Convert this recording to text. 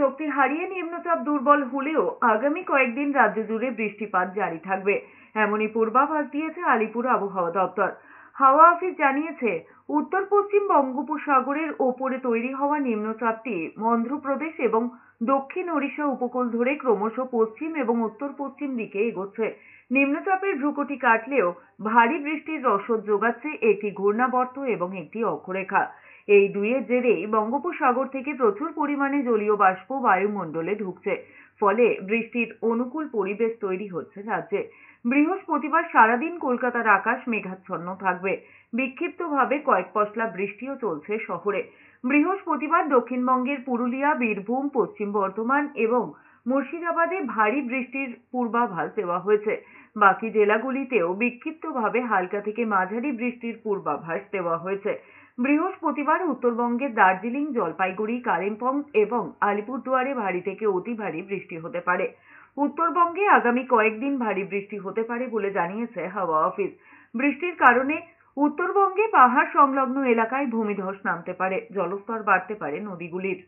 শক্তি হারিয়ে নিম্নচাপ দুর্বল হলেও আগামী কয়েকদিন রাজ্য জুড়ে বৃষ্টিপাত জারি থাকবে এমনই পূর্বাভাস দিয়েছে আলিপুর আবহাওয়া দপ্তর হাওয়া অফিস জানিয়েছে উত্তর পশ্চিম বঙ্গোপসাগরের ওপরে তৈরি হওয়া নিম্নচাপটি মন্ধ্রপ্রদেশ এবং দক্ষিণ ওড়িশা উপকূল ধরে ক্রমশ পশ্চিম এবং উত্তর পশ্চিম দিকে এগোচ্ছে নিম্নচাপের ভ্রুকুটি কাটলেও ভারী বৃষ্টির রসদ যোগাচ্ছে একটি ঘূর্ণাবর্ত এবং একটি অক্ষরেখা এই দুইয়ের জেরেই বঙ্গোপসাগর থেকে প্রচুর পরিমাণে জলীয় বাষ্প বায়ুমণ্ডলে ঢুকছে ফলে বৃষ্টির অনুকূল পরিবেশ তৈরি হচ্ছে রাজ্যে বৃহস্পতিবার সারাদিন কলকাতার আকাশ মেঘাচ্ছন্ন থাকবে বিক্ষিপ্তভাবে কয়েক পশলা বৃষ্টিও চলছে শহরে বৃহস্পতিবার দক্ষিণবঙ্গের পুরুলিয়া বীরভূম পশ্চিম বর্ধমান এবং মুর্শিদাবাদে ভারী বৃষ্টির পূর্বাভাস দেওয়া হয়েছে বাকি জেলাগুলিতেও বিক্ষিপ্তভাবে হালকা থেকে মাঝারি বৃষ্টির পূর্বাভাস দেওয়া হয়েছে বৃহস্পতিবার উত্তরবঙ্গের দার্জিলিং জলপাইগুড়ি কালিম্পং এবং আলিপুরদুয়ারে ভারী থেকে অতি ভারী বৃষ্টি হতে পারে উত্তরবঙ্গে আগামী কয়েকদিন ভারী বৃষ্টি হতে পারে বলে জানিয়েছে হাওয়া অফিস বৃষ্টির কারণে উত্তরবঙ্গে পাহাড় সংলগ্ন এলাকায় ভূমিধস নামতে পারে জলস্তর বাড়তে পারে নদীগুলির